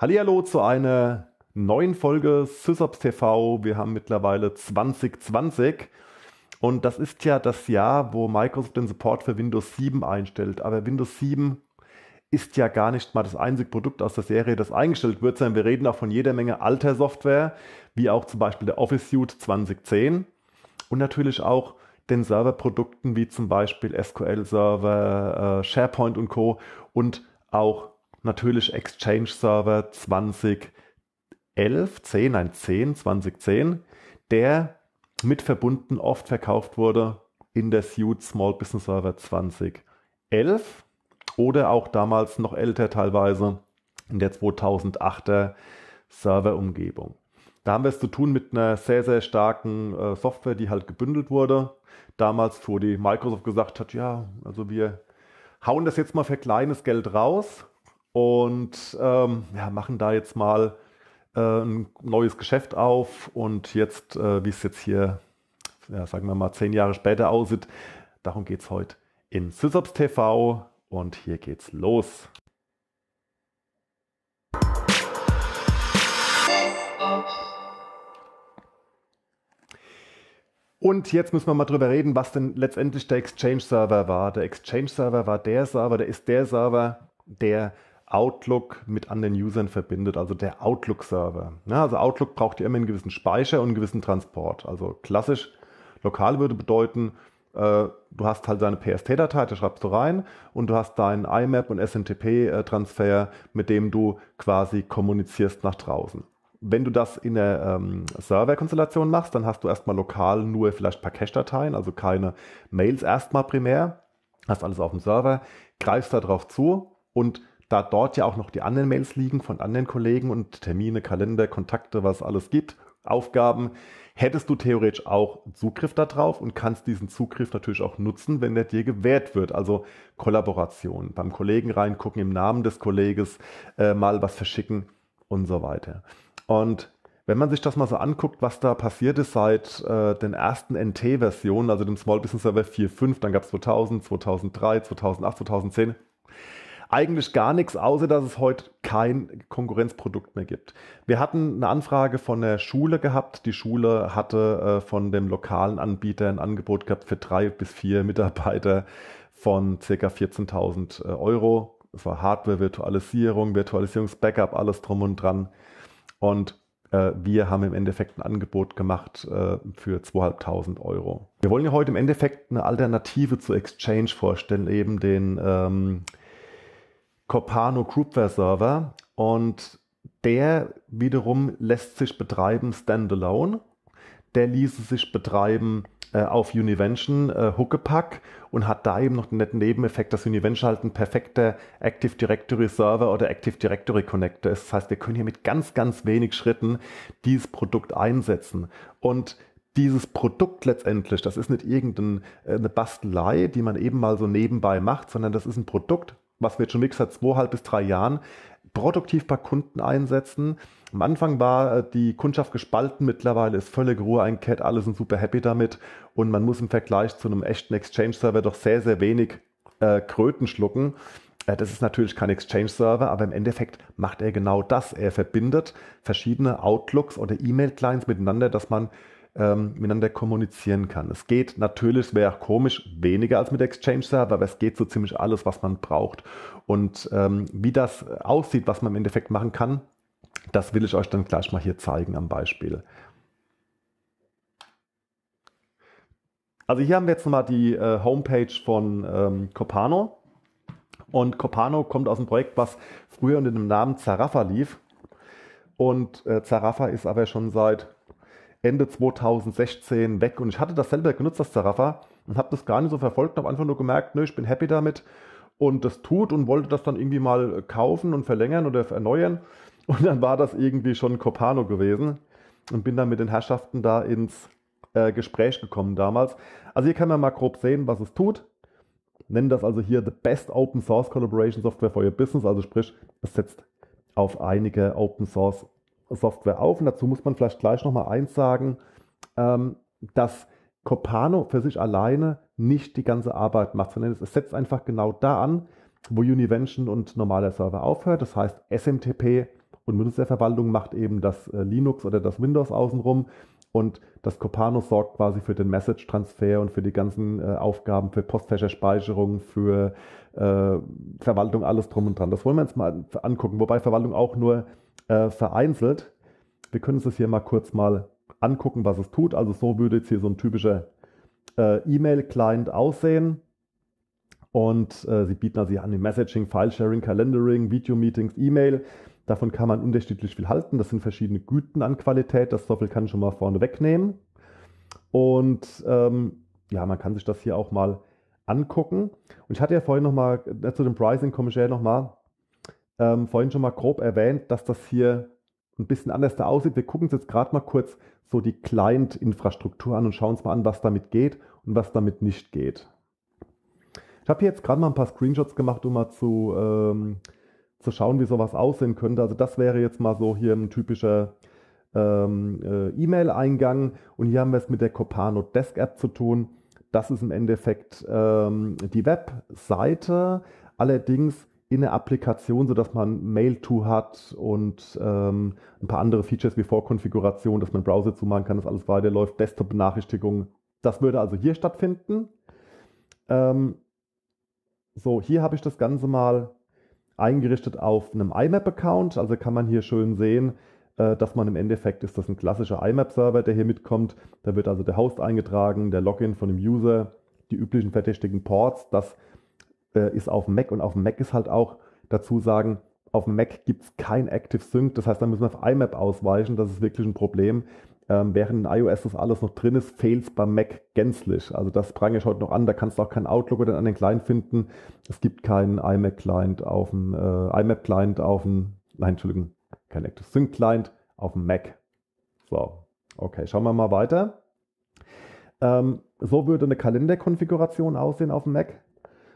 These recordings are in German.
Hallihallo zu einer neuen Folge Sysops TV. Wir haben mittlerweile 2020 und das ist ja das Jahr, wo Microsoft den Support für Windows 7 einstellt. Aber Windows 7 ist ja gar nicht mal das einzige Produkt aus der Serie, das eingestellt wird, sondern wir reden auch von jeder Menge alter Software, wie auch zum Beispiel der Office Suite 2010 und natürlich auch den Serverprodukten wie zum Beispiel SQL Server, äh, SharePoint und Co. und auch natürlich Exchange Server 2011, 10, nein 10, 2010, der mit verbunden oft verkauft wurde in der Suite Small Business Server 2011 oder auch damals noch älter teilweise in der 2008er Serverumgebung. Da haben wir es zu tun mit einer sehr, sehr starken äh, Software, die halt gebündelt wurde. Damals, wo die Microsoft gesagt hat, ja, also wir hauen das jetzt mal für kleines Geld raus und ähm, ja, machen da jetzt mal äh, ein neues Geschäft auf. Und jetzt, äh, wie es jetzt hier, ja, sagen wir mal, zehn Jahre später aussieht, darum geht es heute in Sysops TV und hier geht's los. Und jetzt müssen wir mal drüber reden, was denn letztendlich der Exchange Server war. Der Exchange Server war der Server, der ist der Server, der Outlook mit anderen Usern verbindet, also der Outlook-Server. Ja, also Outlook braucht ja immer einen gewissen Speicher und einen gewissen Transport. Also klassisch lokal würde bedeuten, äh, du hast halt deine PST-Datei, da schreibst du rein und du hast deinen IMAP und SMTP-Transfer, äh, mit dem du quasi kommunizierst nach draußen. Wenn du das in der ähm, Server-Konstellation machst, dann hast du erstmal lokal nur vielleicht ein paar Cache-Dateien, also keine Mails erstmal primär, hast alles auf dem Server, greifst da drauf zu und da dort ja auch noch die anderen Mails liegen von anderen Kollegen und Termine, Kalender, Kontakte, was alles gibt, Aufgaben, hättest du theoretisch auch Zugriff darauf und kannst diesen Zugriff natürlich auch nutzen, wenn der dir gewährt wird. Also Kollaboration, beim Kollegen reingucken, im Namen des Kolleges äh, mal was verschicken und so weiter. Und wenn man sich das mal so anguckt, was da passiert ist seit äh, den ersten NT-Versionen, also dem Small Business Server 4.5, dann gab es 2000, 2003, 2008, 2010, eigentlich gar nichts, außer dass es heute kein Konkurrenzprodukt mehr gibt. Wir hatten eine Anfrage von der Schule gehabt. Die Schule hatte äh, von dem lokalen Anbieter ein Angebot gehabt für drei bis vier Mitarbeiter von ca. 14.000 äh, Euro. Es war Hardware, Virtualisierung, Virtualisierungsbackup, alles drum und dran. Und äh, wir haben im Endeffekt ein Angebot gemacht äh, für 2.500 Euro. Wir wollen ja heute im Endeffekt eine Alternative zu Exchange vorstellen, eben den ähm, Copano Groupware Server und der wiederum lässt sich betreiben standalone. Der ließe sich betreiben äh, auf Univention äh, Huckepack und hat da eben noch den netten Nebeneffekt, dass Univention halt ein perfekter Active Directory Server oder Active Directory Connector ist. Das heißt, wir können hier mit ganz, ganz wenig Schritten dieses Produkt einsetzen. Und dieses Produkt letztendlich, das ist nicht irgendeine äh, Bastelei, die man eben mal so nebenbei macht, sondern das ist ein Produkt, was wir jetzt schon wirklich seit zweieinhalb bis drei Jahren produktiv bei Kunden einsetzen. Am Anfang war äh, die Kundschaft gespalten, mittlerweile ist völlig Ruhe eingekehrt, alle sind super happy damit und man muss im Vergleich zu einem echten Exchange-Server doch sehr, sehr wenig äh, Kröten schlucken. Äh, das ist natürlich kein Exchange-Server, aber im Endeffekt macht er genau das. Er verbindet verschiedene Outlooks oder E-Mail-Clients miteinander, dass man ähm, miteinander kommunizieren kann. Es geht natürlich, wäre auch komisch, weniger als mit Exchange Server, aber es geht so ziemlich alles, was man braucht. Und ähm, wie das aussieht, was man im Endeffekt machen kann, das will ich euch dann gleich mal hier zeigen am Beispiel. Also hier haben wir jetzt nochmal die äh, Homepage von ähm, Copano. Und Copano kommt aus einem Projekt, was früher unter dem Namen Zarafa lief. Und äh, Zarafa ist aber schon seit Ende 2016 weg. Und ich hatte das selber genutzt, das Zarafa, und habe das gar nicht so verfolgt habe einfach nur gemerkt, ne, ich bin happy damit und das tut und wollte das dann irgendwie mal äh, kaufen und verlängern oder erneuern. Und dann war das irgendwie schon Copano gewesen und bin dann mit den Herrschaften da ins äh, Gespräch gekommen damals. Also hier kann man mal grob sehen, was es tut. Nennen das also hier The Best Open Source Collaboration Software for Your Business, also sprich, es setzt auf einige Open Source Software auf. Und dazu muss man vielleicht gleich nochmal eins sagen, ähm, dass Copano für sich alleine nicht die ganze Arbeit macht, sondern es setzt einfach genau da an, wo Univention und normaler Server aufhört. Das heißt, SMTP und Benutzerverwaltung macht eben das äh, Linux oder das Windows außenrum und das Copano sorgt quasi für den Message-Transfer und für die ganzen äh, Aufgaben, für Postfächerspeicherung, für äh, Verwaltung, alles drum und dran. Das wollen wir uns mal angucken, wobei Verwaltung auch nur äh, vereinzelt. Wir können uns das hier mal kurz mal angucken, was es tut. Also so würde jetzt hier so ein typischer äh, E-Mail-Client aussehen. Und äh, sie bieten also hier an Messaging, File-Sharing, Calendaring, Video-Meetings, E-Mail. Davon kann man unterschiedlich viel halten. Das sind verschiedene Güten an Qualität. Das so kann ich schon mal vorne wegnehmen. Und ähm, ja, man kann sich das hier auch mal angucken. Und ich hatte ja vorhin nochmal, äh, zu dem Pricing komme ich ja nochmal, ähm, vorhin schon mal grob erwähnt, dass das hier ein bisschen anders da aussieht. Wir gucken uns jetzt gerade mal kurz so die Client-Infrastruktur an und schauen uns mal an, was damit geht und was damit nicht geht. Ich habe hier jetzt gerade mal ein paar Screenshots gemacht, um mal zu, ähm, zu schauen, wie sowas aussehen könnte. Also das wäre jetzt mal so hier ein typischer ähm, äh, E-Mail-Eingang. Und hier haben wir es mit der Copano Desk App zu tun. Das ist im Endeffekt ähm, die Webseite. Allerdings in der Applikation, sodass man Mail-To hat und ähm, ein paar andere Features wie Vorkonfiguration, dass man Browser zumachen kann, dass alles weiterläuft, Desktop-Benachrichtigungen. Das würde also hier stattfinden. Ähm, so, hier habe ich das Ganze mal eingerichtet auf einem IMAP-Account. Also kann man hier schön sehen, äh, dass man im Endeffekt ist das ein klassischer IMAP-Server, der hier mitkommt. Da wird also der Host eingetragen, der Login von dem User, die üblichen verdächtigen Ports, das äh, ist auf Mac und auf Mac ist halt auch dazu sagen, auf Mac gibt es kein Active Sync, das heißt, da müssen wir auf IMAP ausweichen, das ist wirklich ein Problem. Ähm, während in iOS das alles noch drin ist, fehlt es beim Mac gänzlich. Also das prang ich heute noch an, da kannst du auch keinen Outlook oder einen anderen Client finden. Es gibt keinen iMac-Client auf dem, äh, IMAP-Client auf dem, nein, Entschuldigung, kein Active Sync-Client auf dem Mac. So, okay, schauen wir mal weiter. Ähm, so würde eine Kalenderkonfiguration aussehen auf dem Mac.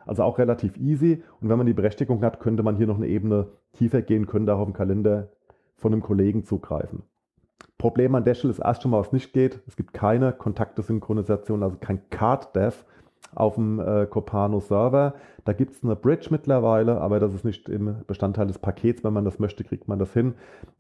Also auch relativ easy. Und wenn man die Berechtigung hat, könnte man hier noch eine Ebene tiefer gehen, könnte auch auf den Kalender von einem Kollegen zugreifen. Problem an der Stelle ist erst schon mal, was nicht geht. Es gibt keine Kontaktesynchronisation, also kein Card-Dev auf dem äh, Copano-Server. Da gibt es eine Bridge mittlerweile, aber das ist nicht im Bestandteil des Pakets. Wenn man das möchte, kriegt man das hin.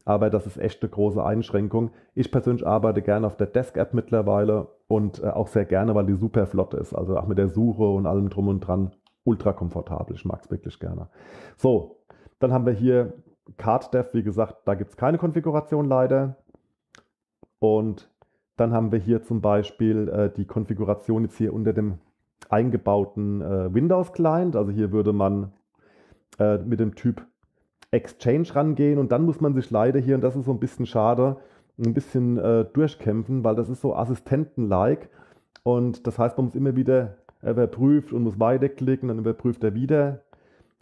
Aber das ist echt eine große Einschränkung. Ich persönlich arbeite gerne auf der Desk-App mittlerweile und äh, auch sehr gerne, weil die super flott ist. Also auch mit der Suche und allem drum und dran ultra komfortabel. Ich mag es wirklich gerne. So, dann haben wir hier CardDev, wie gesagt, da gibt es keine Konfiguration leider. Und dann haben wir hier zum Beispiel äh, die Konfiguration jetzt hier unter dem eingebauten äh, Windows-Client. Also hier würde man äh, mit dem Typ Exchange rangehen und dann muss man sich leider hier, und das ist so ein bisschen schade, ein bisschen äh, durchkämpfen, weil das ist so assistenten-like. Und das heißt, man muss immer wieder äh, er überprüft und muss weiterklicken, dann überprüft er wieder,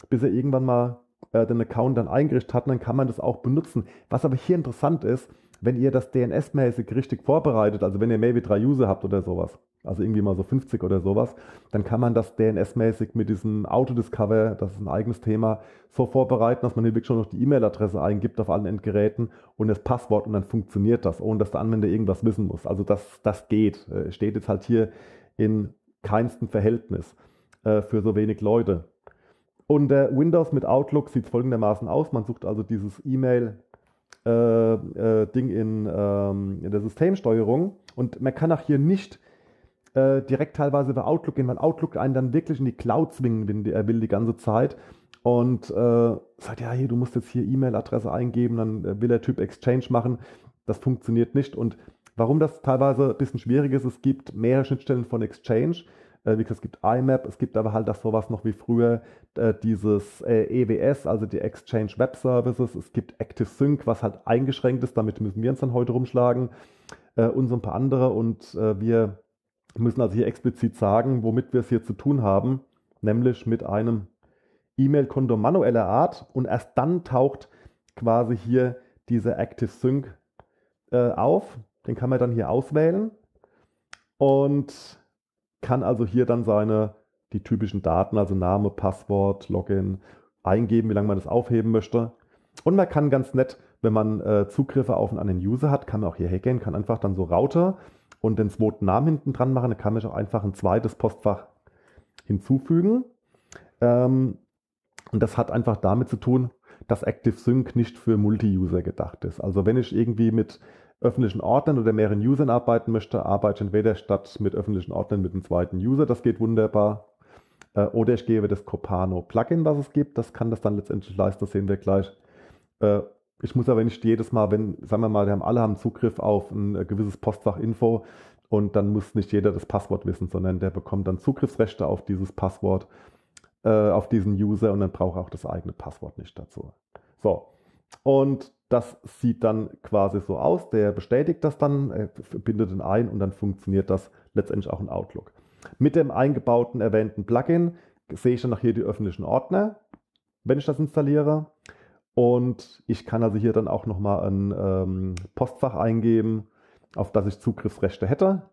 bis er irgendwann mal äh, den Account dann eingerichtet hat, und dann kann man das auch benutzen. Was aber hier interessant ist, wenn ihr das DNS-mäßig richtig vorbereitet, also wenn ihr maybe drei User habt oder sowas, also irgendwie mal so 50 oder sowas, dann kann man das DNS-mäßig mit diesem Auto-Discover, das ist ein eigenes Thema, so vorbereiten, dass man hier wirklich schon noch die E-Mail-Adresse eingibt auf allen Endgeräten und das Passwort und dann funktioniert das, ohne dass der Anwender irgendwas wissen muss. Also das, das geht. Äh, steht jetzt halt hier in keinstem Verhältnis äh, für so wenig Leute. Unter äh, Windows mit Outlook sieht es folgendermaßen aus. Man sucht also dieses E-Mail äh, äh, Ding in, ähm, in, der Systemsteuerung. Und man kann auch hier nicht äh, direkt teilweise über Outlook gehen, weil Outlook einen dann wirklich in die Cloud zwingen will, er äh, will die ganze Zeit. Und äh, sagt, ja, hier, du musst jetzt hier E-Mail-Adresse eingeben, dann will er Typ Exchange machen. Das funktioniert nicht. Und Warum das teilweise ein bisschen schwierig ist, es gibt mehrere Schnittstellen von Exchange. Äh, wie gesagt, es gibt IMAP, es gibt aber halt das sowas noch wie früher, äh, dieses äh, EWS, also die Exchange Web Services. Es gibt Active Sync, was halt eingeschränkt ist, damit müssen wir uns dann heute rumschlagen und so ein paar andere. Und wir müssen also hier explizit sagen, womit wir es hier zu tun haben, nämlich mit einem E-Mail-Konto manueller Art. Und erst dann taucht quasi hier diese Active Sync auf. Den kann man dann hier auswählen und kann also hier dann seine, die typischen Daten, also Name, Passwort, Login, eingeben, wie lange man das aufheben möchte. Und man kann ganz nett, wenn man äh, Zugriffe auf einen anderen User hat, kann man auch hierher gehen, kann einfach dann so Router und den zweiten Namen hinten dran machen. Da kann man auch einfach ein zweites Postfach hinzufügen. Ähm, und das hat einfach damit zu tun, dass Active Sync nicht für Multi-User gedacht ist. Also wenn ich irgendwie mit öffentlichen Ordnern oder mehreren Usern arbeiten möchte, arbeite entweder statt mit öffentlichen Ordnern mit einem zweiten User, das geht wunderbar. Äh, oder ich gebe das Copano-Plugin, was es gibt, das kann das dann letztendlich leisten, das sehen wir gleich. Äh, ich muss aber nicht jedes Mal, wenn, sagen wir mal, wir haben alle haben Zugriff auf ein äh, gewisses Postfach-Info und dann muss nicht jeder das Passwort wissen, sondern der bekommt dann Zugriffsrechte auf dieses Passwort, äh, auf diesen User und dann braucht er auch das eigene Passwort nicht dazu. So, und das sieht dann quasi so aus. Der bestätigt das dann, äh, bindet ihn ein und dann funktioniert das letztendlich auch in Outlook. Mit dem eingebauten erwähnten Plugin sehe ich dann auch hier die öffentlichen Ordner, wenn ich das installiere. Und ich kann also hier dann auch nochmal ein ähm, Postfach eingeben, auf das ich Zugriffsrechte hätte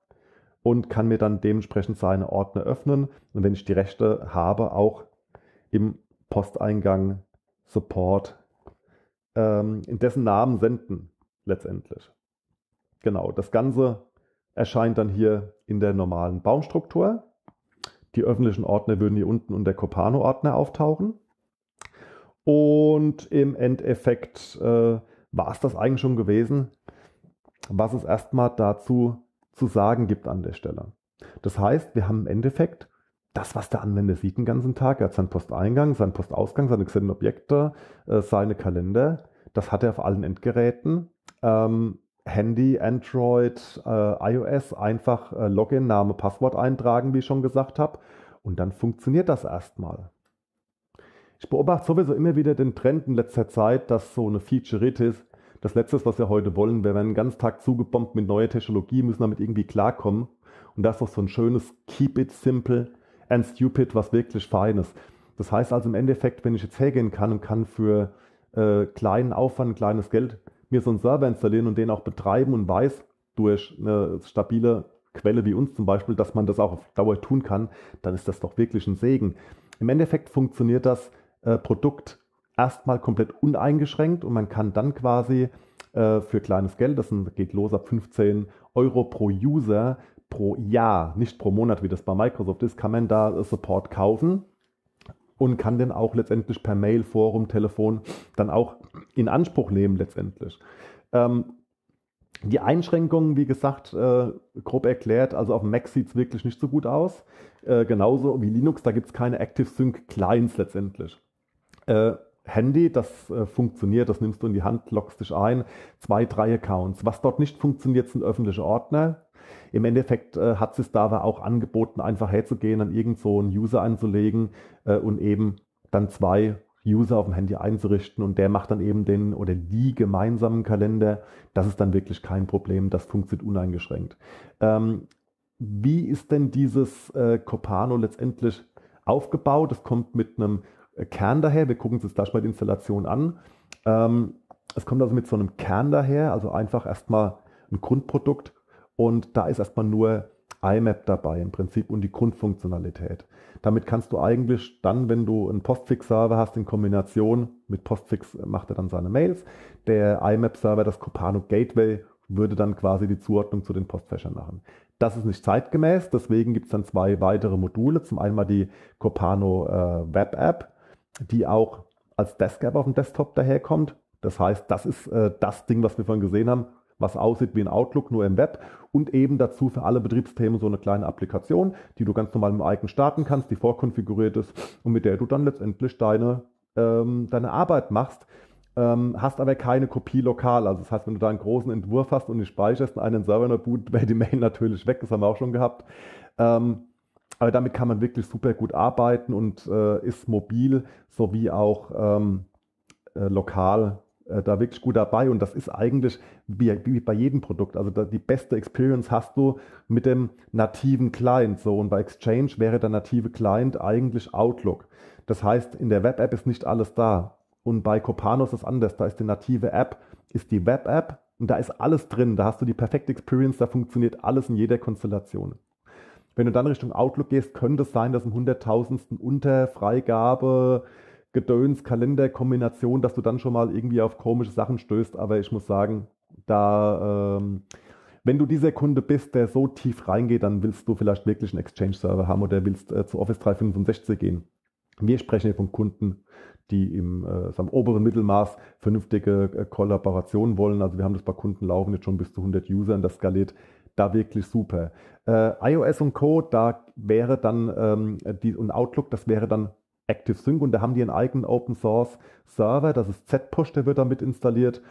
und kann mir dann dementsprechend seine Ordner öffnen und wenn ich die Rechte habe, auch im Posteingang Support ähm, in dessen Namen senden, letztendlich. Genau, das Ganze erscheint dann hier in der normalen Baumstruktur. Die öffentlichen Ordner würden hier unten unter Copano-Ordner auftauchen. Und im Endeffekt äh, war es das eigentlich schon gewesen, was es erstmal dazu zu sagen gibt an der Stelle. Das heißt, wir haben im Endeffekt das, was der Anwender sieht den ganzen Tag. Er hat seinen Posteingang, seinen Postausgang, seine gesendeten objekte äh, seine Kalender. Das hat er auf allen Endgeräten. Ähm, Handy, Android, äh, iOS, einfach äh, Login, Name, Passwort eintragen, wie ich schon gesagt habe. Und dann funktioniert das erstmal. Ich beobachte sowieso immer wieder den Trend in letzter Zeit, dass so eine Feature ist. das Letzte, was wir heute wollen, wir werden den ganzen Tag zugebombt mit neuer Technologie, müssen damit irgendwie klarkommen. Und das ist auch so ein schönes Keep it simple and stupid, was wirklich Feines. Das heißt also im Endeffekt, wenn ich jetzt hergehen kann und kann für äh, kleinen Aufwand, kleines Geld mir so einen Server installieren und den auch betreiben und weiß durch eine stabile Quelle wie uns zum Beispiel, dass man das auch auf Dauer tun kann, dann ist das doch wirklich ein Segen. Im Endeffekt funktioniert das äh, Produkt erstmal komplett uneingeschränkt und man kann dann quasi äh, für kleines Geld, das geht los ab 15 Euro pro User, pro Jahr, nicht pro Monat, wie das bei Microsoft ist, kann man da Support kaufen und kann den auch letztendlich per Mail, Forum, Telefon dann auch in Anspruch nehmen letztendlich. Ähm, die Einschränkungen, wie gesagt, äh, grob erklärt, also auf dem Mac sieht es wirklich nicht so gut aus. Äh, genauso wie Linux, da gibt es keine Active Sync clients letztendlich. Äh, Handy, das äh, funktioniert, das nimmst du in die Hand, lockst dich ein. Zwei, drei Accounts. Was dort nicht funktioniert, sind öffentliche Ordner im Endeffekt äh, hat sich da auch angeboten, einfach herzugehen, dann irgend so einen User anzulegen äh, und eben dann zwei User auf dem Handy einzurichten und der macht dann eben den oder die gemeinsamen Kalender. Das ist dann wirklich kein Problem, das funktioniert uneingeschränkt. Ähm, wie ist denn dieses äh, Copano letztendlich aufgebaut? Es kommt mit einem äh, Kern daher. Wir gucken uns jetzt gleich mal die Installation an. Ähm, es kommt also mit so einem Kern daher, also einfach erstmal ein Grundprodukt und da ist erstmal nur IMAP dabei im Prinzip und die Grundfunktionalität. Damit kannst du eigentlich dann, wenn du einen Postfix-Server hast, in Kombination mit Postfix äh, macht er dann seine Mails. Der IMAP-Server, das Copano Gateway, würde dann quasi die Zuordnung zu den Postfächern machen. Das ist nicht zeitgemäß, deswegen gibt es dann zwei weitere Module. Zum einen mal die Copano äh, Web App, die auch als Desk App auf dem Desktop daherkommt. Das heißt, das ist äh, das Ding, was wir vorhin gesehen haben was aussieht wie ein Outlook, nur im Web. Und eben dazu für alle Betriebsthemen so eine kleine Applikation, die du ganz normal im Icon starten kannst, die vorkonfiguriert ist und mit der du dann letztendlich deine, ähm, deine Arbeit machst. Ähm, hast aber keine Kopie lokal. Also das heißt, wenn du da einen großen Entwurf hast und den speicherst in einen Server in der Boot, wäre die Mail natürlich weg. Das haben wir auch schon gehabt. Ähm, aber damit kann man wirklich super gut arbeiten und äh, ist mobil sowie auch ähm, äh, lokal äh, da wirklich gut dabei. Und das ist eigentlich wie, bei jedem Produkt. Also die beste Experience hast du mit dem nativen Client. So und bei Exchange wäre der native Client eigentlich Outlook. Das heißt, in der Web-App ist nicht alles da. Und bei Copanos ist es anders. Da ist die native App, ist die Web-App und da ist alles drin. Da hast du die perfekte Experience. Da funktioniert alles in jeder Konstellation. Wenn du dann Richtung Outlook gehst, könnte es sein, dass im hunderttausendsten unter Freigabe Gedöns, Kalenderkombination, dass du dann schon mal irgendwie auf komische Sachen stößt. Aber ich muss sagen, da, ähm, wenn du dieser Kunde bist, der so tief reingeht, dann willst du vielleicht wirklich einen Exchange-Server haben oder willst äh, zu Office 365 gehen. Wir sprechen hier von Kunden, die im, äh, im oberen Mittelmaß vernünftige äh, Kollaborationen wollen. Also wir haben das bei Kunden laufen jetzt schon bis zu 100 Usern, das skaliert da wirklich super. Äh, iOS und Co., da wäre dann ähm, die, und Outlook, das wäre dann Active Sync und da haben die einen eigenen Open Source Server, das ist Z-Push, der wird damit installiert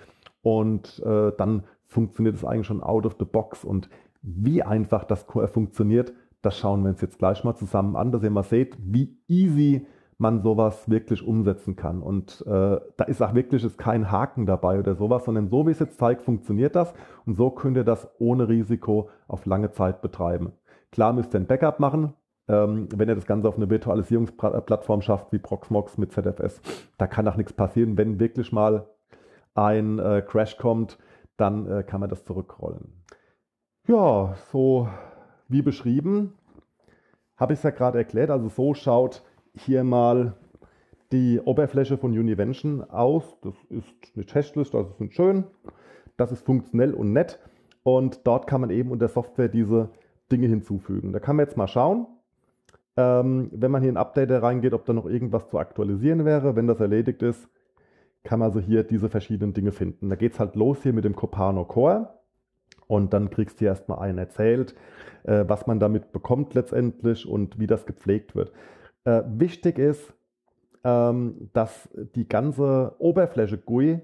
und äh, dann funktioniert es eigentlich schon out of the box und wie einfach das QR äh, funktioniert, das schauen wir uns jetzt gleich mal zusammen an, dass ihr mal seht, wie easy man sowas wirklich umsetzen kann. Und äh, da ist auch wirklich ist kein Haken dabei oder sowas, sondern so wie es jetzt zeigt, funktioniert das und so könnt ihr das ohne Risiko auf lange Zeit betreiben. Klar müsst ihr ein Backup machen, ähm, wenn er das Ganze auf eine Virtualisierungsplattform schafft, wie Proxmox mit ZFS, da kann auch nichts passieren. Wenn wirklich mal ein äh, Crash kommt, dann äh, kann man das zurückrollen. Ja, so wie beschrieben, habe ich es ja gerade erklärt. Also so schaut hier mal die Oberfläche von Univention aus. Das ist eine Testliste, das ist schön. Das ist funktionell und nett. Und dort kann man eben unter Software diese Dinge hinzufügen. Da kann man jetzt mal schauen ähm, wenn man hier in Update reingeht, ob da noch irgendwas zu aktualisieren wäre. Wenn das erledigt ist, kann man so hier diese verschiedenen Dinge finden. Da geht es halt los hier mit dem Copano Core. Und dann kriegst du erstmal einen erzählt, äh, was man damit bekommt letztendlich und wie das gepflegt wird. Äh, wichtig ist, ähm, dass die ganze Oberfläche GUI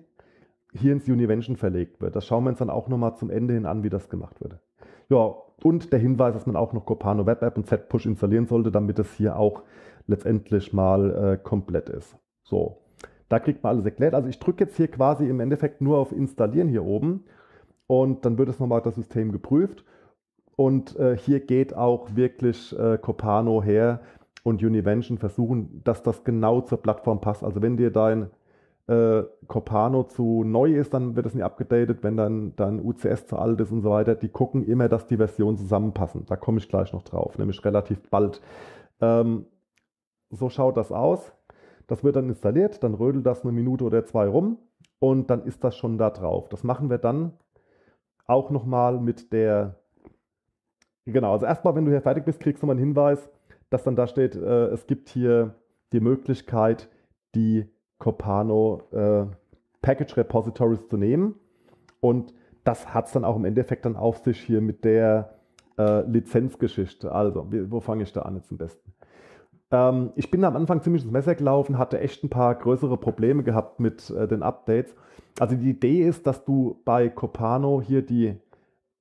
hier ins Univention verlegt wird. Das schauen wir uns dann auch nochmal zum Ende hin an, wie das gemacht wird. Ja, und der Hinweis, dass man auch noch Copano Web App und Z-Push installieren sollte, damit es hier auch letztendlich mal äh, komplett ist. So, da kriegt man alles erklärt. Also ich drücke jetzt hier quasi im Endeffekt nur auf Installieren hier oben und dann wird es nochmal das System geprüft. Und äh, hier geht auch wirklich äh, Copano her und Univention versuchen, dass das genau zur Plattform passt. Also wenn dir dein äh, Copano zu neu ist, dann wird es nicht abgedatet, wenn dann, dann UCS zu alt ist und so weiter. Die gucken immer, dass die Versionen zusammenpassen. Da komme ich gleich noch drauf, nämlich relativ bald. Ähm, so schaut das aus. Das wird dann installiert, dann rödelt das eine Minute oder zwei rum und dann ist das schon da drauf. Das machen wir dann auch nochmal mit der. Genau, also erstmal, wenn du hier fertig bist, kriegst du mal einen Hinweis, dass dann da steht, äh, es gibt hier die Möglichkeit, die Copano äh, Package Repositories zu nehmen. Und das hat es dann auch im Endeffekt dann auf sich hier mit der äh, Lizenzgeschichte. Also, wo fange ich da an jetzt am besten? Ähm, ich bin am Anfang ziemlich ins Messer gelaufen, hatte echt ein paar größere Probleme gehabt mit äh, den Updates. Also die Idee ist, dass du bei Copano hier die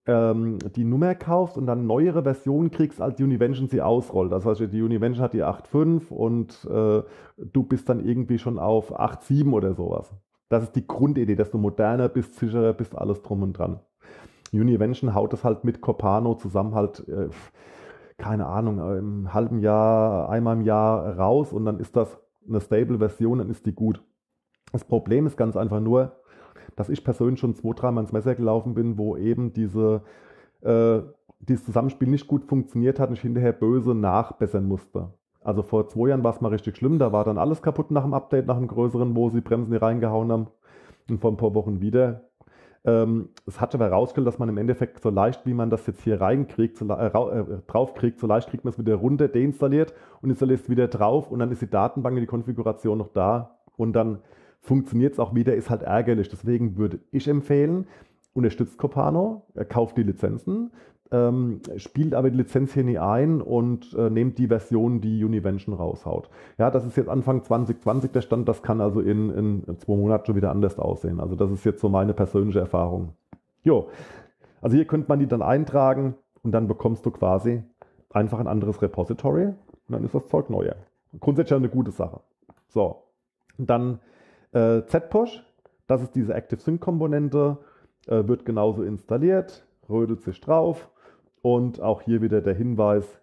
ähm, die Nummer kaufst und dann neuere Versionen kriegst, als Univention sie ausrollt. Das heißt, die Univention hat die 8.5 und äh, du bist dann irgendwie schon auf 8.7 oder sowas. Das ist die Grundidee, dass du moderner bist, sicherer bist, alles drum und dran. Univention haut das halt mit Copano zusammen halt, äh, keine Ahnung, im halben Jahr, einmal im Jahr raus und dann ist das eine stable Version, dann ist die gut. Das Problem ist ganz einfach nur, dass ich persönlich schon zwei, dreimal ins Messer gelaufen bin, wo eben diese, äh, dieses Zusammenspiel nicht gut funktioniert hat und ich hinterher böse nachbessern musste. Also vor zwei Jahren war es mal richtig schlimm, da war dann alles kaputt nach dem Update, nach dem größeren, wo sie Bremsen hier reingehauen haben. Und vor ein paar Wochen wieder. Ähm, es hat aber rausgestellt, dass man im Endeffekt so leicht, wie man das jetzt hier reinkriegt, so, äh, äh, draufkriegt, so leicht kriegt man es wieder runter, deinstalliert und installiert es wieder drauf und dann ist die Datenbank, die Konfiguration noch da und dann funktioniert es auch wieder, ist halt ärgerlich. Deswegen würde ich empfehlen, unterstützt Copano, kauft die Lizenzen, ähm, spielt aber die Lizenz hier nie ein und äh, nehmt die Version, die Univention raushaut. Ja, das ist jetzt Anfang 2020 der Stand, das kann also in, in zwei Monaten schon wieder anders aussehen. Also das ist jetzt so meine persönliche Erfahrung. Jo, also hier könnte man die dann eintragen und dann bekommst du quasi einfach ein anderes Repository und dann ist das Zeug neuer. Grundsätzlich eine gute Sache. So, dann äh, Z-Push, das ist diese Active Sync komponente äh, wird genauso installiert, rödelt sich drauf und auch hier wieder der Hinweis,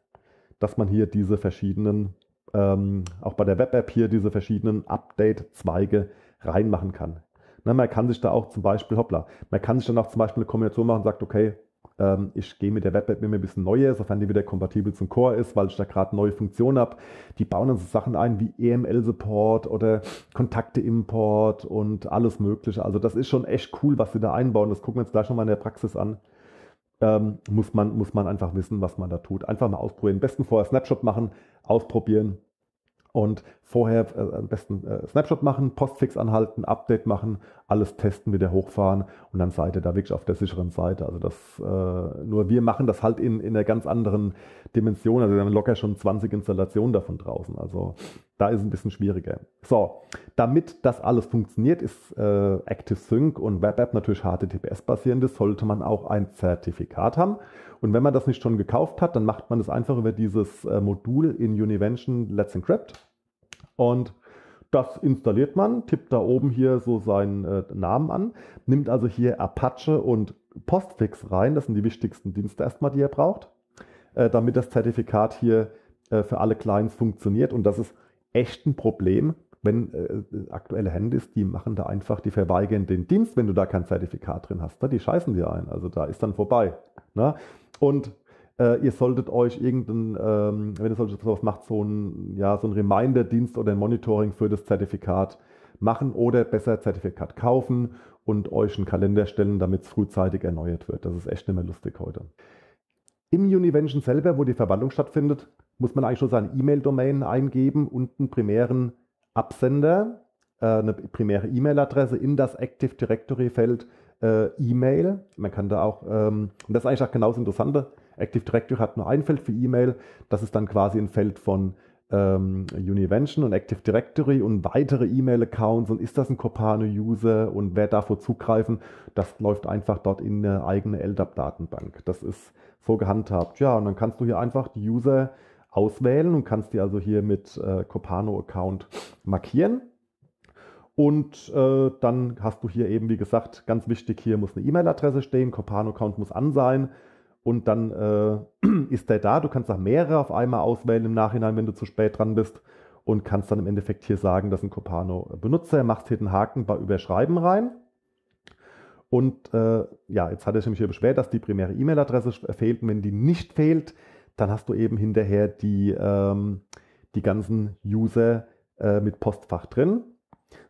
dass man hier diese verschiedenen, ähm, auch bei der Web-App hier diese verschiedenen Update-Zweige reinmachen kann. Na, man kann sich da auch zum Beispiel, hoppla, man kann sich dann auch zum Beispiel eine Kombination machen und sagt, okay, ähm, ich gehe mit der Web-App immer ein bisschen neuer, sofern die wieder kompatibel zum Core ist, weil ich da gerade neue Funktionen habe. Die bauen dann so Sachen ein wie EML-Support oder Kontakte-Import und alles Mögliche. Also das ist schon echt cool, was sie da einbauen. Das gucken wir uns gleich nochmal in der Praxis an. Ähm, muss, man, muss man einfach wissen, was man da tut. Einfach mal ausprobieren. Am besten vorher Snapshot machen, ausprobieren und vorher äh, am besten äh, Snapshot machen, Postfix anhalten, Update machen alles testen, wieder hochfahren und dann seid ihr da wirklich auf der sicheren Seite. Also das, äh, nur wir machen das halt in, in einer ganz anderen Dimension. Also wir haben locker schon 20 Installationen davon draußen. Also da ist es ein bisschen schwieriger. So, damit das alles funktioniert, ist äh, Active Sync und Web App natürlich HTTPS-basierendes, sollte man auch ein Zertifikat haben. Und wenn man das nicht schon gekauft hat, dann macht man das einfach über dieses äh, Modul in Univention Let's Encrypt und das installiert man, tippt da oben hier so seinen äh, Namen an, nimmt also hier Apache und Postfix rein, das sind die wichtigsten Dienste erstmal, die er braucht, äh, damit das Zertifikat hier äh, für alle Clients funktioniert. Und das ist echt ein Problem, wenn äh, aktuelle Handys, die machen da einfach, die verweigern den Dienst, wenn du da kein Zertifikat drin hast. Ne? Die scheißen dir ein, also da ist dann vorbei. Ne? Und äh, ihr solltet euch irgendeinen, ähm, wenn ihr sowas macht, so einen, ja, so einen Reminder-Dienst oder ein Monitoring für das Zertifikat machen oder besser Zertifikat kaufen und euch einen Kalender stellen, damit es frühzeitig erneuert wird. Das ist echt nicht mehr lustig heute. Im Univention selber, wo die Verwaltung stattfindet, muss man eigentlich nur seine E-Mail-Domain eingeben und einen primären Absender, äh, eine primäre E-Mail-Adresse in das Active Directory-Feld äh, E-Mail. Man kann da auch, ähm, und das ist eigentlich auch genau das interessante, Active Directory hat nur ein Feld für E-Mail. Das ist dann quasi ein Feld von ähm, Univention und Active Directory und weitere E-Mail-Accounts und ist das ein Copano-User und wer darf wo zugreifen, das läuft einfach dort in eine eigene LDAP-Datenbank. Das ist so gehandhabt. Ja, und dann kannst du hier einfach die User auswählen und kannst die also hier mit äh, Copano-Account markieren. Und äh, dann hast du hier eben, wie gesagt, ganz wichtig, hier muss eine E-Mail-Adresse stehen, Copano-Account muss an sein und dann äh, ist der da. Du kannst auch mehrere auf einmal auswählen im Nachhinein, wenn du zu spät dran bist und kannst dann im Endeffekt hier sagen, dass ein Copano Benutzer, macht hier den Haken bei Überschreiben rein. Und äh, ja, jetzt hatte ich mich hier beschwert, dass die primäre E-Mail-Adresse fehlt. Und wenn die nicht fehlt, dann hast du eben hinterher die, ähm, die ganzen User äh, mit Postfach drin.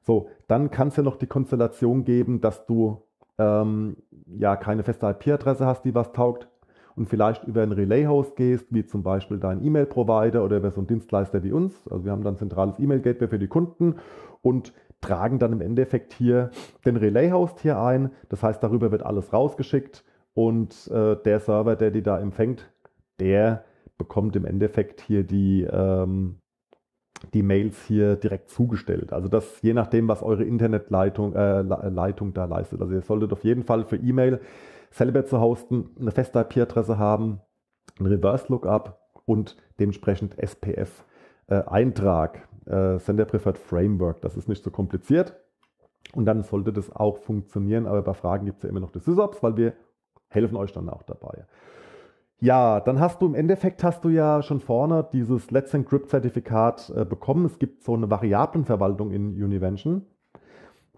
So, dann kann es ja noch die Konstellation geben, dass du ähm, ja keine feste IP-Adresse hast, die was taugt, und vielleicht über einen Relay-Host gehst, wie zum Beispiel dein E-Mail-Provider oder über so einen Dienstleister wie uns. Also wir haben dann ein zentrales E-Mail-Gateway für die Kunden und tragen dann im Endeffekt hier den Relay-Host hier ein. Das heißt, darüber wird alles rausgeschickt und äh, der Server, der die da empfängt, der bekommt im Endeffekt hier die, ähm, die Mails hier direkt zugestellt. Also das je nachdem, was eure Internetleitung äh, Leitung da leistet. Also ihr solltet auf jeden Fall für E-Mail Celebrate zu Hosten eine feste IP-Adresse haben, ein Reverse Lookup und dementsprechend SPF äh, Eintrag, äh, Sender Preferred Framework. Das ist nicht so kompliziert. Und dann sollte das auch funktionieren. Aber bei Fragen gibt es ja immer noch das SysOps, weil wir helfen euch dann auch dabei. Ja, dann hast du im Endeffekt hast du ja schon vorne dieses Let's Encrypt Zertifikat äh, bekommen. Es gibt so eine Variablenverwaltung in Univention.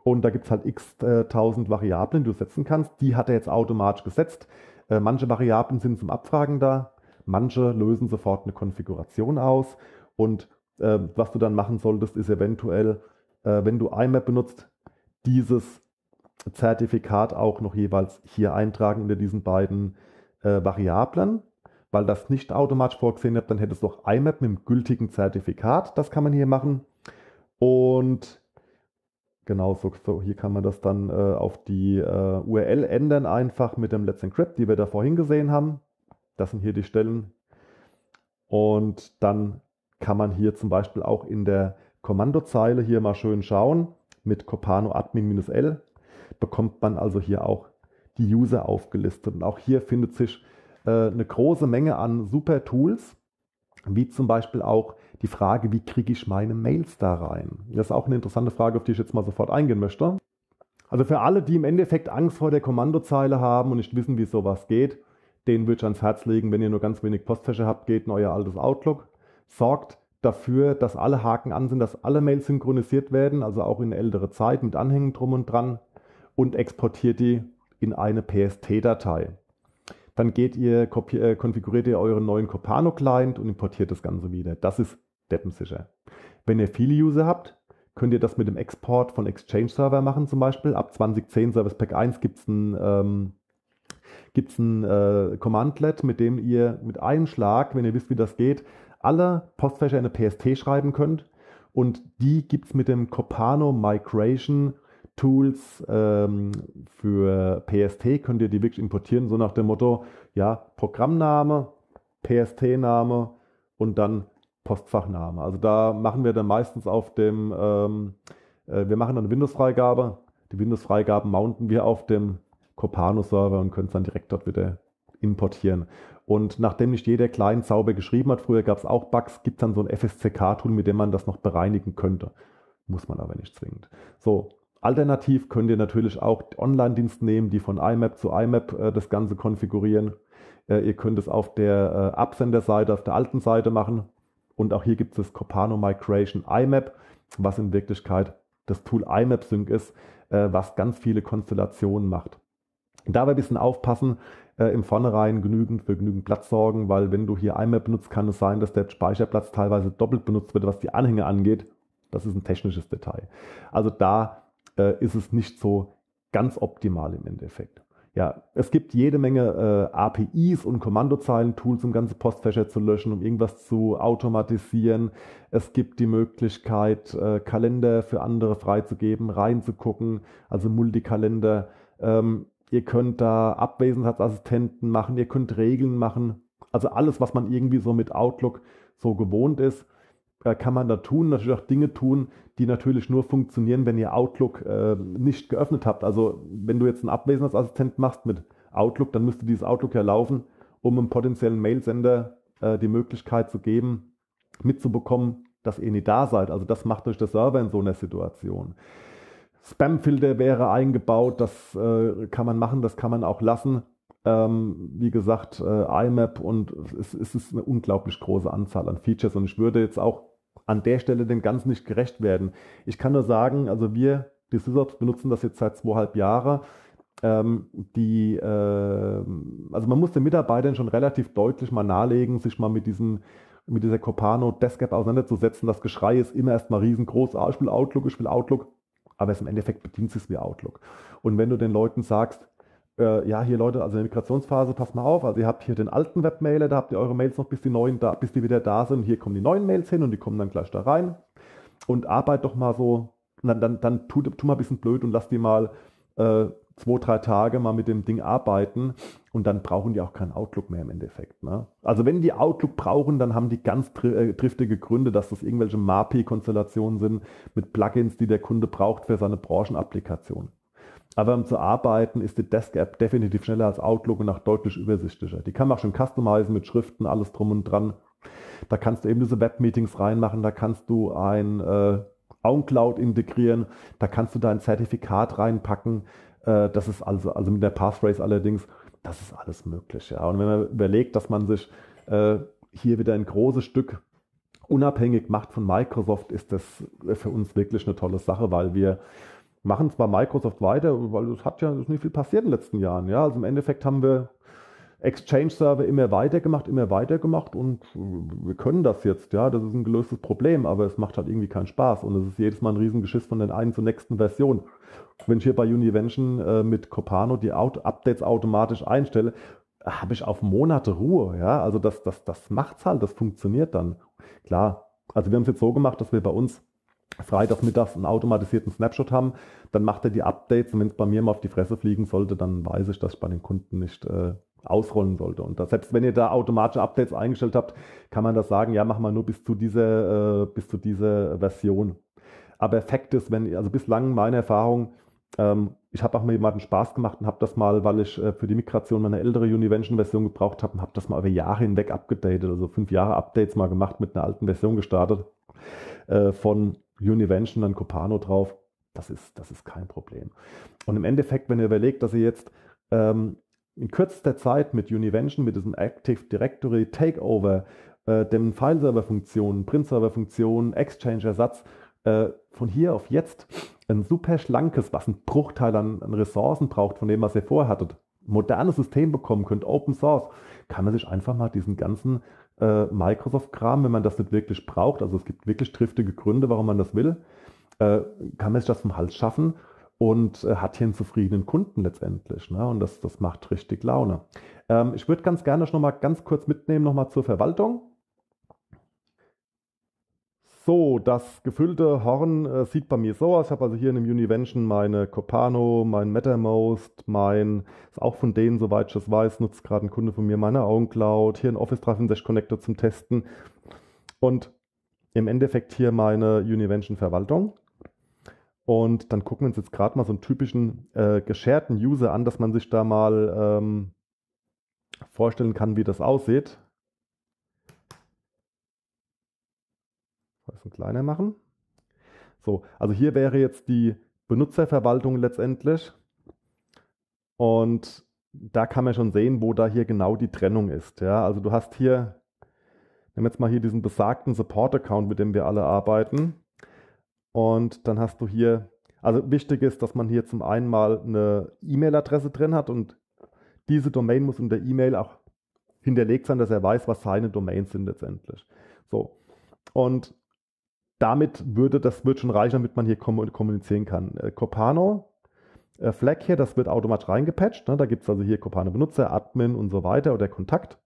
Und da gibt es halt x äh, tausend Variablen, die du setzen kannst. Die hat er jetzt automatisch gesetzt. Äh, manche Variablen sind zum Abfragen da, manche lösen sofort eine Konfiguration aus. Und äh, was du dann machen solltest, ist eventuell, äh, wenn du IMAP benutzt, dieses Zertifikat auch noch jeweils hier eintragen unter diesen beiden äh, Variablen. Weil das nicht automatisch vorgesehen wird, dann hättest du auch IMAP mit dem gültigen Zertifikat. Das kann man hier machen. Und Genau, so, so, hier kann man das dann äh, auf die äh, URL ändern, einfach mit dem Let's Encrypt, die wir da vorhin gesehen haben. Das sind hier die Stellen. Und dann kann man hier zum Beispiel auch in der Kommandozeile hier mal schön schauen. Mit Copano Admin-L bekommt man also hier auch die User aufgelistet. Und auch hier findet sich äh, eine große Menge an super Tools wie zum Beispiel auch die Frage, wie kriege ich meine Mails da rein? Das ist auch eine interessante Frage, auf die ich jetzt mal sofort eingehen möchte. Also für alle, die im Endeffekt Angst vor der Kommandozeile haben und nicht wissen, wie sowas geht, denen würde ich ans Herz legen, wenn ihr nur ganz wenig Postfächer habt, geht in euer altes Outlook. Sorgt dafür, dass alle Haken an sind, dass alle Mails synchronisiert werden, also auch in ältere Zeit mit Anhängen drum und dran und exportiert die in eine PST-Datei. Dann geht ihr, äh, konfiguriert ihr euren neuen Copano-Client und importiert das Ganze wieder. Das ist deppensicher. Wenn ihr viele User habt, könnt ihr das mit dem Export von Exchange-Server machen zum Beispiel. Ab 2010 Service Pack 1 gibt es ein, ähm, gibt's ein äh, Commandlet, mit dem ihr mit einem Schlag, wenn ihr wisst, wie das geht, alle Postfächer in eine PST schreiben könnt. Und die gibt es mit dem Copano Migration Tools ähm, für PST könnt ihr die wirklich importieren, so nach dem Motto, ja, Programmname, PST-Name und dann Postfachname. Also da machen wir dann meistens auf dem, ähm, äh, wir machen dann Windows-Freigabe. Die Windows-Freigaben mounten wir auf dem Copano-Server und können es dann direkt dort wieder importieren. Und nachdem nicht jeder Client sauber geschrieben hat, früher gab es auch Bugs, gibt es dann so ein FSCK-Tool, mit dem man das noch bereinigen könnte. Muss man aber nicht zwingend. So, Alternativ könnt ihr natürlich auch Online-Dienst nehmen, die von IMAP zu IMAP äh, das Ganze konfigurieren. Äh, ihr könnt es auf der äh, Absenderseite, auf der alten Seite machen. Und auch hier gibt es das Copano Migration IMAP, was in Wirklichkeit das Tool IMAP Sync ist, äh, was ganz viele Konstellationen macht. Dabei ein bisschen aufpassen, äh, im Vornherein genügend für genügend Platz sorgen, weil wenn du hier IMAP benutzt, kann es sein, dass der Speicherplatz teilweise doppelt benutzt wird, was die Anhänge angeht. Das ist ein technisches Detail. Also da äh, ist es nicht so ganz optimal im Endeffekt. Ja, es gibt jede Menge äh, APIs und Kommandozeilen-Tools, um ganze Postfächer zu löschen, um irgendwas zu automatisieren. Es gibt die Möglichkeit, äh, Kalender für andere freizugeben, reinzugucken, also Multikalender. Ähm, ihr könnt da Abwesenheitsassistenten machen, ihr könnt Regeln machen. Also alles, was man irgendwie so mit Outlook so gewohnt ist, kann man da tun, natürlich auch Dinge tun, die natürlich nur funktionieren, wenn ihr Outlook äh, nicht geöffnet habt. Also wenn du jetzt einen Abwesenheitsassistent machst mit Outlook, dann müsste dieses Outlook ja laufen, um einem potenziellen Mailsender äh, die Möglichkeit zu geben, mitzubekommen, dass ihr nie da seid. Also das macht euch der Server in so einer Situation. Spamfilter wäre eingebaut, das äh, kann man machen, das kann man auch lassen. Ähm, wie gesagt, äh, IMAP und es, es, ist eine unglaublich große Anzahl an Features und ich würde jetzt auch an der Stelle den Ganzen nicht gerecht werden. Ich kann nur sagen, also wir, die Sysop, benutzen das jetzt seit zweieinhalb Jahren. Ähm, die, äh, also man muss den Mitarbeitern schon relativ deutlich mal nahelegen, sich mal mit diesem mit dieser Copano Desktop auseinanderzusetzen. Das Geschrei ist immer erstmal riesengroß. Ah, ich will Outlook, ich will Outlook. Aber es im Endeffekt bedient sich wie Outlook. Und wenn du den Leuten sagst, äh, ja, hier Leute, also in der Migrationsphase, passt mal auf, also ihr habt hier den alten Webmailer, da habt ihr eure Mails noch, bis die neuen da, bis die wieder da sind. Hier kommen die neuen Mails hin und die kommen dann gleich da rein. Und arbeitet doch mal so, dann, dann, dann tu, tu mal ein bisschen blöd und lass die mal äh, zwei, drei Tage mal mit dem Ding arbeiten und dann brauchen die auch keinen Outlook mehr im Endeffekt. Ne? Also wenn die Outlook brauchen, dann haben die ganz tri äh, driftige Gründe, dass das irgendwelche MAPI-Konstellationen sind mit Plugins, die der Kunde braucht für seine Branchenapplikation. Aber um zu arbeiten, ist die Desk App definitiv schneller als Outlook und auch deutlich übersichtlicher. Die kann man auch schon customizen mit Schriften, alles drum und dran. Da kannst du eben diese Web-Meetings reinmachen, da kannst du ein äh, OnCloud integrieren, da kannst du dein Zertifikat reinpacken. Äh, das ist also, also mit der Passphrase allerdings, das ist alles möglich. Ja. Und wenn man überlegt, dass man sich äh, hier wieder ein großes Stück unabhängig macht von Microsoft, ist das für uns wirklich eine tolle Sache, weil wir machen zwar Microsoft weiter, weil es hat ja nicht viel passiert in den letzten Jahren. Ja, also im Endeffekt haben wir Exchange-Server immer weiter gemacht, immer weiter gemacht und wir können das jetzt, ja, das ist ein gelöstes Problem, aber es macht halt irgendwie keinen Spaß und es ist jedes Mal ein Riesengeschiss von der einen zur nächsten Version. Wenn ich hier bei Univention äh, mit Copano die Out Updates automatisch einstelle, habe ich auf Monate Ruhe, ja, also das, das, das macht's halt, das funktioniert dann. Klar, also wir haben es jetzt so gemacht, dass wir bei uns Freitagmittags einen automatisierten Snapshot haben, dann macht er die Updates und wenn es bei mir mal auf die Fresse fliegen sollte, dann weiß ich, dass ich bei den Kunden nicht äh, ausrollen sollte. Und das, selbst wenn ihr da automatische Updates eingestellt habt, kann man das sagen, ja, mach mal nur bis zu dieser, äh, bis zu dieser Version. Aber Fakt ist, wenn, also bislang meine Erfahrung, ähm, ich habe auch mal jemanden Spaß gemacht und habe das mal, weil ich äh, für die Migration meine ältere Univention-Version gebraucht habe, habe das mal über Jahre hinweg abgedatet, also fünf Jahre Updates mal gemacht, mit einer alten Version gestartet, äh, von Univention, dann Copano drauf. Das ist, das ist kein Problem. Und im Endeffekt, wenn ihr überlegt, dass ihr jetzt ähm, in kürzester Zeit mit Univention, mit diesem Active Directory Takeover, äh, dem File-Server-Funktionen, Print-Server-Funktionen, Exchange-Ersatz, äh, von hier auf jetzt ein super schlankes, was ein Bruchteil an, an Ressourcen braucht von dem, was ihr vorhattet, modernes System bekommen könnt, Open Source, kann man sich einfach mal diesen ganzen äh, Microsoft-Kram, wenn man das nicht wirklich braucht, also es gibt wirklich triftige Gründe, warum man das will, äh, kann man sich das vom Hals schaffen und äh, hat hier einen zufriedenen Kunden letztendlich. Ne? Und das, das macht richtig Laune. Ähm, ich würde ganz gerne noch mal ganz kurz mitnehmen, nochmal zur Verwaltung. So, das gefüllte Horn äh, sieht bei mir so aus. Ich habe also hier in dem Univention meine Copano, mein MetaMost, mein, ist auch von denen, soweit ich es weiß, nutzt gerade ein Kunde von mir meine Augencloud, hier ein Office 365 Connector zum Testen und im Endeffekt hier meine Univention Verwaltung. Und dann gucken wir uns jetzt gerade mal so einen typischen äh, gescherten User an, dass man sich da mal ähm, vorstellen kann, wie das aussieht. Pfeifen kleiner machen. So, also hier wäre jetzt die Benutzerverwaltung letztendlich. Und da kann man schon sehen, wo da hier genau die Trennung ist. Ja, also du hast hier, nimm jetzt mal hier diesen besagten Support-Account, mit dem wir alle arbeiten. Und dann hast du hier, also wichtig ist, dass man hier zum einen mal eine E-Mail-Adresse drin hat und diese Domain muss in der E-Mail auch hinterlegt sein, dass er weiß, was seine Domains sind letztendlich. So. Und damit würde das wird schon reichen, damit man hier kommunizieren kann. Äh, Copano äh, Flag hier, das wird automatisch reingepatcht. Ne? Da gibt es also hier Copano Benutzer, Admin und so weiter oder Kontakt.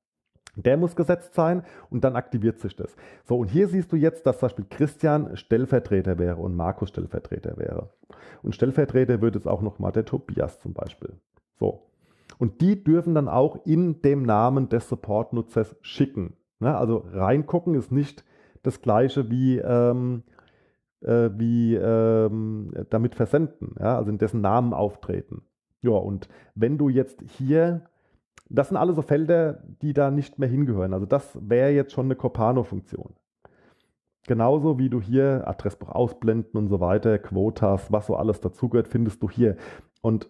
Der muss gesetzt sein und dann aktiviert sich das. So, und hier siehst du jetzt, dass zum Beispiel Christian Stellvertreter wäre und Markus Stellvertreter wäre. Und Stellvertreter wird jetzt auch nochmal der Tobias zum Beispiel. So. Und die dürfen dann auch in dem Namen des Support-Nutzers schicken. Ne? Also reingucken ist nicht das gleiche wie, ähm, äh, wie ähm, damit versenden, ja? also in dessen Namen auftreten. Ja, und wenn du jetzt hier, das sind alle so Felder, die da nicht mehr hingehören. Also das wäre jetzt schon eine Copano-Funktion. Genauso wie du hier Adressbuch ausblenden und so weiter, Quotas, was so alles dazugehört, findest du hier. Und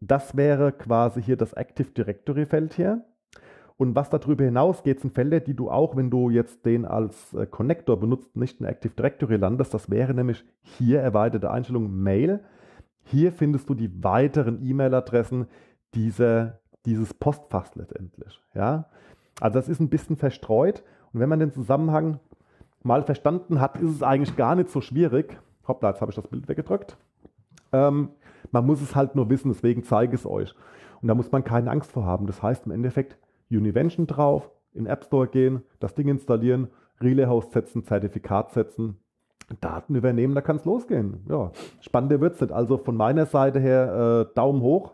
das wäre quasi hier das Active Directory Feld hier. Und was darüber hinaus geht, sind Felder, die du auch, wenn du jetzt den als äh, Connector benutzt, nicht in Active Directory landest. Das wäre nämlich hier erweiterte Einstellung Mail. Hier findest du die weiteren E-Mail-Adressen dieses Postfachs letztendlich. Ja? Also das ist ein bisschen verstreut. Und wenn man den Zusammenhang mal verstanden hat, ist es eigentlich gar nicht so schwierig. Hoppla, jetzt habe ich das Bild weggedrückt. Ähm, man muss es halt nur wissen, deswegen zeige ich es euch. Und da muss man keine Angst vor haben. Das heißt im Endeffekt, Univention drauf, in App Store gehen, das Ding installieren, Relay-Host setzen, Zertifikat setzen, Daten übernehmen, da kann es losgehen. Ja, spannende wird's nicht. Also von meiner Seite her äh, Daumen hoch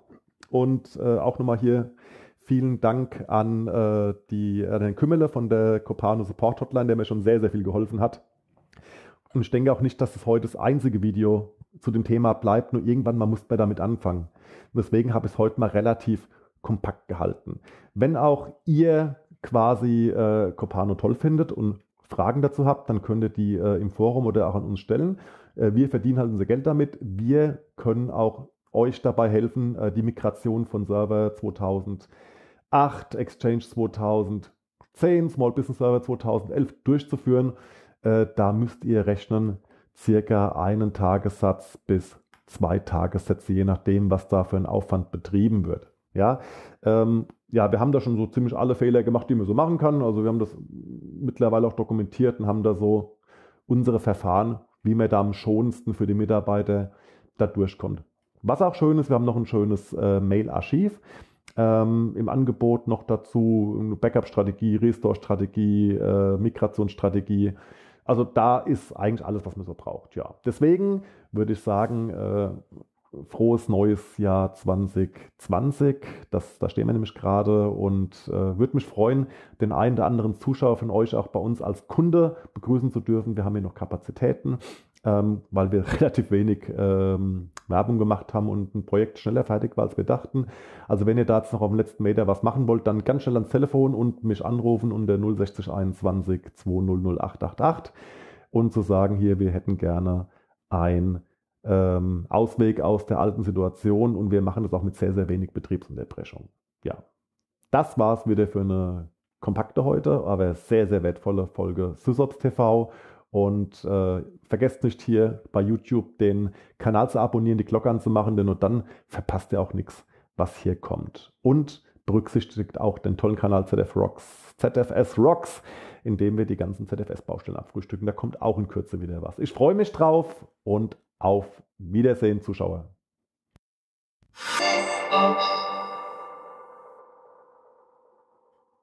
und äh, auch nochmal hier vielen Dank an äh, die an äh, den Kümmerle von der Copano Support Hotline, der mir schon sehr sehr viel geholfen hat. Und ich denke auch nicht, dass es heute das einzige Video zu dem Thema bleibt. Nur irgendwann man muss man damit anfangen. Und deswegen habe ich es heute mal relativ kompakt gehalten. Wenn auch ihr quasi äh, Copano toll findet und Fragen dazu habt, dann könnt ihr die äh, im Forum oder auch an uns stellen. Äh, wir verdienen halt unser Geld damit. Wir können auch euch dabei helfen, äh, die Migration von Server 2008, Exchange 2010, Small Business Server 2011 durchzuführen. Äh, da müsst ihr rechnen, circa einen Tagessatz bis zwei Tagessätze, je nachdem, was da für ein Aufwand betrieben wird. Ja, ähm, ja, wir haben da schon so ziemlich alle Fehler gemacht, die man so machen kann. Also wir haben das mittlerweile auch dokumentiert und haben da so unsere Verfahren, wie man da am schonendsten für die Mitarbeiter da durchkommt. Was auch schön ist, wir haben noch ein schönes äh, Mail-Archiv. Ähm, im Angebot noch dazu Backup-Strategie, Restore-Strategie, äh, Migrationsstrategie. Also da ist eigentlich alles, was man so braucht, ja. Deswegen würde ich sagen, äh, frohes neues Jahr 2020. Das, da stehen wir nämlich gerade und äh, würde mich freuen, den einen oder anderen Zuschauer von euch auch bei uns als Kunde begrüßen zu dürfen. Wir haben hier noch Kapazitäten, ähm, weil wir relativ wenig ähm, Werbung gemacht haben und ein Projekt schneller fertig war, als wir dachten. Also wenn ihr da jetzt noch auf dem letzten Meter was machen wollt, dann ganz schnell ans Telefon und mich anrufen unter 06021 200888 und zu sagen, hier, wir hätten gerne ein ähm, Ausweg aus der alten Situation und wir machen das auch mit sehr, sehr wenig Betriebsunterbrechung. Ja, das war es wieder für eine kompakte heute, aber sehr, sehr wertvolle Folge SysOps TV. Und äh, vergesst nicht hier bei YouTube den Kanal zu abonnieren, die Glocke anzumachen, denn nur dann verpasst ihr auch nichts, was hier kommt. Und berücksichtigt auch den tollen Kanal ZF Rocks, ZFS Rocks, in dem wir die ganzen ZFS-Baustellen abfrühstücken. Da kommt auch in Kürze wieder was. Ich freue mich drauf und auf Wiedersehen, Zuschauer.